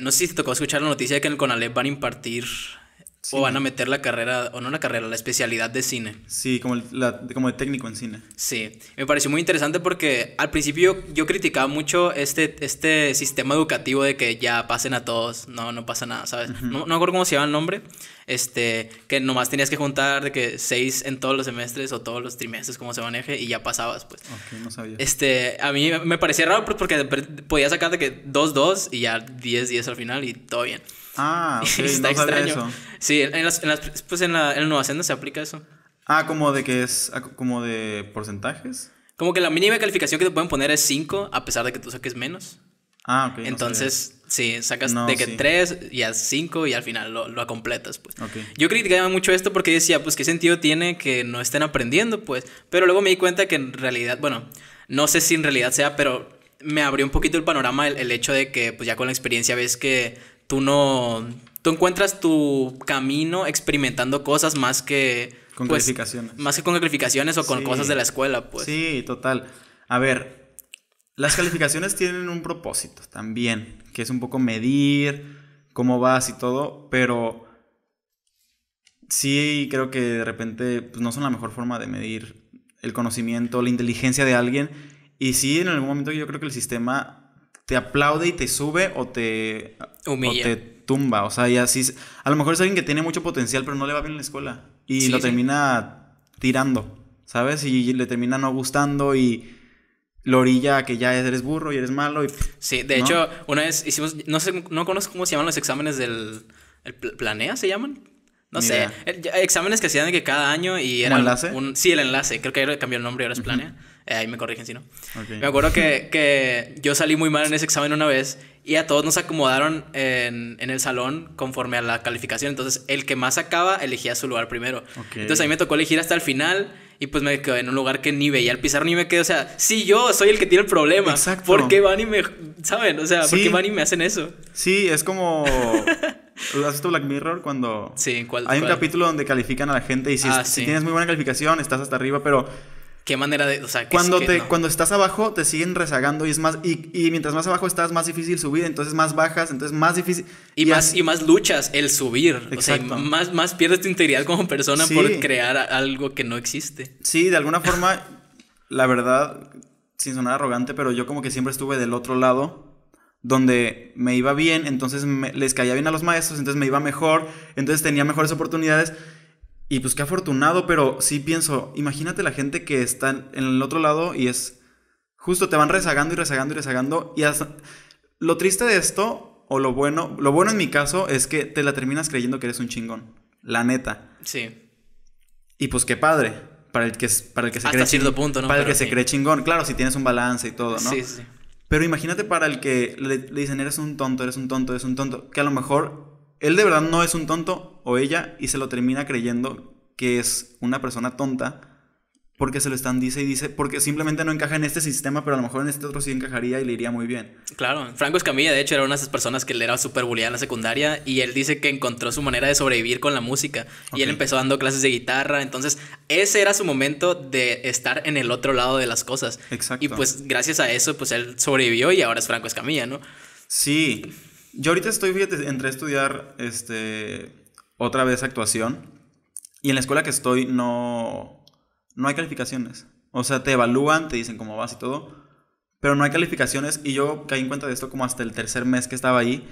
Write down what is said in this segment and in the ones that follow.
No sé si te tocó escuchar la noticia de que en el CONALEP van a impartir o van a meter la carrera, o no la carrera, la especialidad de cine. Sí, como, como de técnico en cine. Sí, me pareció muy interesante porque al principio yo criticaba mucho este, este sistema educativo de que ya pasen a todos, no, no pasa nada, ¿sabes? no, no acuerdo cómo se llama el nombre, este, que nomás tenías que juntar de que seis en todos los semestres o todos los trimestres, como se maneje, y ya pasabas, pues. Ok, no sabía. Este, a mí me parecía raro pues, porque podía sacar de que dos, dos y ya diez, diez al final y todo bien. Ah, está extraño. Sí, en, las, pues en, la, en Nueva se aplica eso. Ah, como de que es, ah, como de porcentajes. Como que la mínima calificación que te pueden poner es 5, a pesar de que tú saques menos. Ah, ok. Entonces, sí, sacas de que 3 y a 5 y al final lo, lo completas, pues. Yo criticaba mucho esto porque decía, pues, ¿qué sentido tiene que no estén aprendiendo, pues? Pero luego me di cuenta que en realidad, bueno, no sé si en realidad sea, pero me abrió un poquito el panorama el, el hecho de que, pues, ya con la experiencia ves que tú no, tú encuentras tu camino experimentando cosas más que... Con pues, calificaciones. Más que con calificaciones o con cosas de la escuela, pues. Sí, total. A ver, las calificaciones tienen un propósito también, que es un poco medir cómo vas y todo, pero sí creo que de repente pues, no son la mejor forma de medir el conocimiento, la inteligencia de alguien. Y sí, en algún momento yo creo que el sistema te aplaude y te sube o te O te tumba. O sea, y así. A lo mejor es alguien que tiene mucho potencial, pero no le va bien en la escuela. Y lo termina tirando, ¿sabes? Y le termina no gustando y lo orilla a que ya eres burro y eres malo. Y, sí, de hecho, una vez hicimos. No sé, no conozco cómo se llaman los exámenes del. El ¿Planea se llaman? No sé. Eh, exámenes que hacían de que cada año y era. ¿Un enlace? sí, el enlace. Creo que cambió el nombre, ahora es Planea. Eh, ahí me corrigen si no. Me acuerdo que, que, yo salí muy mal en ese examen una vez y a todos nos acomodaron en, en, el salón conforme a la calificación. Entonces, el que más sacaba elegía su lugar primero. Entonces, a mí me tocó elegir hasta el final. Y pues me quedé en un lugar que ni veía el pizarro ni me quedé. O sea, sí, yo soy el que tiene el problema. Exacto. ¿Por qué van y me. ¿Saben? O sea, ¿por qué van y me hacen eso? Sí, es como. ¿Has visto Black Mirror cuando. Sí, ¿cuál, Hay un capítulo donde califican a la gente y si, ah, si, tienes muy buena calificación, estás hasta arriba, pero qué manera de. O sea, cuando, te, cuando estás abajo, te siguen rezagando y es más. Y, mientras más abajo estás, más difícil subir, entonces más bajas, entonces más difícil. Y, más, y más luchas el subir. Exacto. O sea, más, más pierdes tu integridad como persona por crear algo que no existe. Sí, de alguna forma, la verdad, sin sonar arrogante, pero yo como que siempre estuve del otro lado donde me iba bien, entonces les caía bien a los maestros, entonces me iba mejor, entonces tenía mejores oportunidades. Y pues qué afortunado, pero sí pienso, imagínate la gente que está en el otro lado y es justo te van rezagando y rezagando y rezagando y hasta... lo triste de esto o lo bueno, lo bueno en mi caso es que te la terminas creyendo que eres un chingón, la neta. Sí. Y pues qué padre para el que para el que se cree cierto punto, ¿no? Para el que se cree chingón, claro, si tienes un balance y todo, ¿no? Sí, sí. Pero imagínate para el que le dicen eres un tonto, eres un tonto, eres un tonto, que a lo mejor él de verdad no es un tonto o ella y se lo termina creyendo que es una persona tonta porque se lo están dice y dice, porque simplemente no encaja en este sistema, pero a lo mejor en este otro sí encajaría y le iría muy bien. Claro, Franco Escamilla, de hecho, era una de esas personas que le era súper en la secundaria y él dice que encontró su manera de sobrevivir con la música y él empezó dando clases de guitarra, entonces ese era su momento de estar en el otro lado de las cosas. Exacto. Y pues gracias a eso, pues él sobrevivió y ahora es Franco Escamilla, ¿no? Sí, yo ahorita estoy, fíjate, entré a estudiar este, otra vez actuación y en la escuela que estoy no, no hay calificaciones. O sea, te evalúan, te dicen cómo vas y todo, pero no hay calificaciones y yo caí en cuenta de esto como hasta el tercer mes que estaba ahí.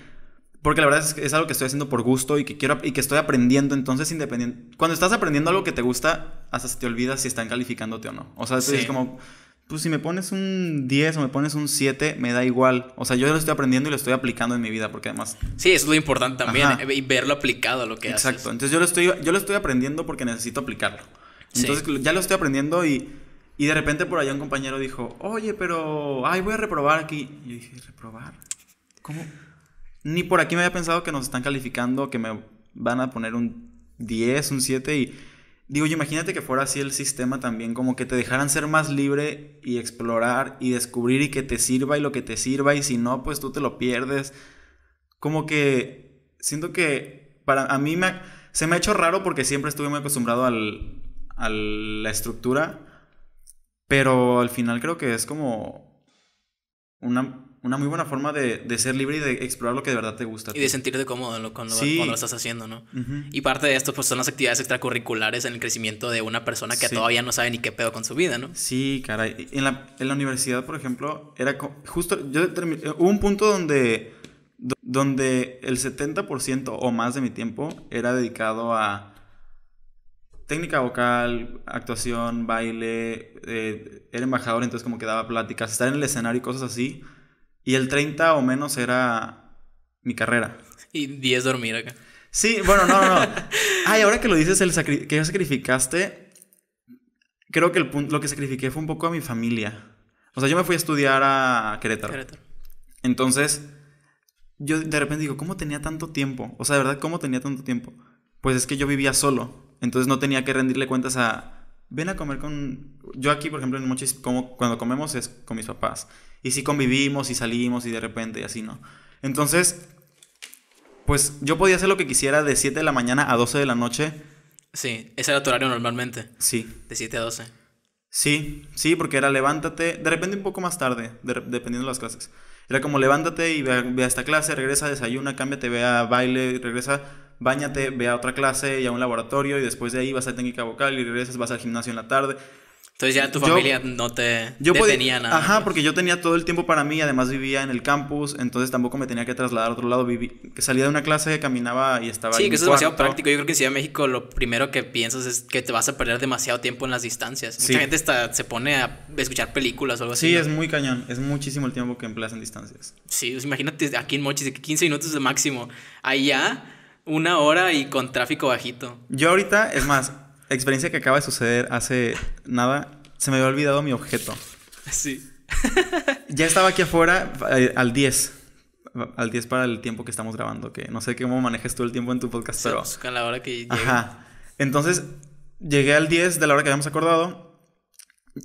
Porque la verdad es que es algo que estoy haciendo por gusto y que quiero y que estoy aprendiendo, entonces independiente. Cuando estás aprendiendo algo que te gusta, hasta se te olvida si están calificándote o no. O sea, como pues si me pones un 10 o me pones un 7, me da igual. O sea, yo lo estoy aprendiendo y lo estoy aplicando en mi vida, porque además... Sí, eso es lo importante también, eh, y verlo aplicado lo que Exacto. Exacto, entonces yo lo, estoy, yo lo estoy aprendiendo porque necesito aplicarlo. Entonces ya lo estoy aprendiendo y, y de repente por allá un compañero dijo, oye, pero, ay, voy a reprobar aquí. Y yo dije, ¿reprobar? ¿Cómo? Ni por aquí me había pensado que nos están calificando, que me van a poner un 10, un 7 y Digo, imagínate que fuera así el sistema también, como que te dejaran ser más libre y explorar y descubrir y que te sirva y lo que te sirva y si no, pues tú te lo pierdes. Como que siento que para a mí me, se me ha hecho raro porque siempre estuve muy acostumbrado a la estructura, pero al final creo que es como una una muy buena forma de, ser libre y de explorar lo que de verdad te gusta. Y de sentirte cómodo cuando, lo estás haciendo, ¿no? Y parte de esto pues, son las actividades extracurriculares en el crecimiento de una persona que todavía no sabe ni qué pedo con su vida, ¿no? Sí, caray. En la, en la universidad, por ejemplo, era justo, yo hubo un punto donde, donde el 70% o más de mi tiempo era dedicado a técnica vocal, actuación, baile, eh, era embajador, entonces como que daba pláticas, estar en el escenario y cosas así. Y el 30 o menos era mi carrera. Y 10 dormir acá. Sí, bueno, no, no, Ay, ahora que lo dices, el que sacrificaste, creo que el lo que sacrifiqué fue un poco a mi familia. O sea, yo me fui a estudiar a Querétaro. Querétaro. Entonces, yo de repente digo, ¿cómo tenía tanto tiempo? O sea, de verdad, ¿cómo tenía tanto tiempo? Pues es que yo vivía solo. Entonces no tenía que rendirle cuentas a. Ven a comer con. Yo aquí, por ejemplo, en Mochis, como, cuando comemos es con mis papás y sí convivimos y salimos y de repente y así, ¿no? Entonces, pues yo podía hacer lo que quisiera de 7 de la mañana a 12 de la noche. Sí, ese era tu horario normalmente. Sí. De 7 a 12. Sí, sí, porque era levántate, de repente un poco más tarde, dependiendo de las clases. Era como levántate y ve a, esta clase, regresa, desayuna, cámbiate, ve a baile, regresa, bañate, ve a otra clase y a un laboratorio y después de ahí vas a técnica vocal y regresas, vas al gimnasio en la tarde. Entonces ya tu familia no te yo nada. Ajá, porque yo tenía todo el tiempo para mí, además vivía en el campus, entonces tampoco me tenía que trasladar a otro lado. salía de una clase, caminaba y estaba. Sí, que eso es demasiado práctico. Yo creo que en Ciudad de México lo primero que piensas es que te vas a perder demasiado tiempo en las distancias. Mucha gente está, se pone a escuchar películas o algo así. Sí, es muy cañón. Es muchísimo el tiempo que empleas en distancias. Sí, imagínate aquí en Mochi, 15 minutos el máximo. Allá una hora y con tráfico bajito. Yo ahorita, es más, experiencia que acaba de suceder hace nada, se me había olvidado mi objeto. Sí. ya estaba aquí afuera eh, al 10. Al 10 para el tiempo que estamos grabando, que no sé cómo manejes tú el tiempo en tu podcast, pero... Pues, la hora que Ajá. Entonces, llegué al 10 de la hora que habíamos acordado,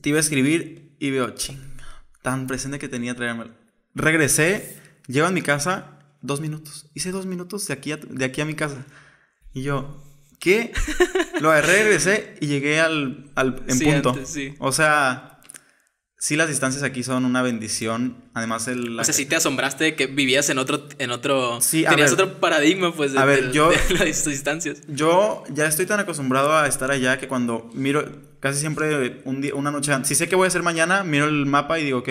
te iba a escribir y veo, ching, tan presente que tenía traerme. Regresé, llego a mi casa, dos minutos. Hice dos minutos de aquí de aquí a mi casa. Y yo, ¿Qué? Lo agarré, regresé y llegué al, al en punto. O sea, sí las distancias aquí son una bendición. Además el... O sea, si te asombraste que vivías en otro... En otro sí, tenías otro paradigma, pues, de, a ver, yo, las distancias. Yo ya estoy tan acostumbrado a estar allá que cuando miro casi siempre un día, una noche antes... Si sé que voy a hacer mañana, miro el mapa y digo, ok,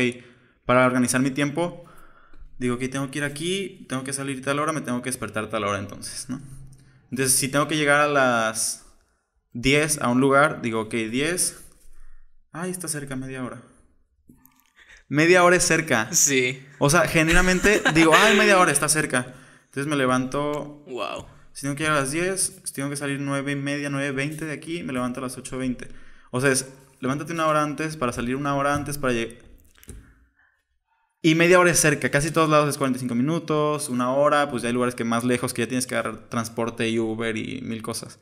para organizar mi tiempo, digo, ok, tengo que ir aquí, tengo que salir tal hora, me tengo que despertar tal hora entonces, ¿no? Entonces, si tengo que llegar a las 10 a un lugar, digo, ok, 10. Ay, está cerca, media hora. Media hora es cerca. Sí. O sea, generalmente digo, ay, media hora está cerca. Entonces me levanto. Wow. Si tengo que llegar a las 10, si tengo que salir 9 y media, 9, 20 de aquí, me levanto a las 8.20. O sea, es, levántate una hora antes para salir una hora antes para llegar y media hora es cerca, casi todos lados es 45 minutos, una hora, pues ya hay lugares que más lejos que ya tienes que agarrar transporte y Uber y mil cosas.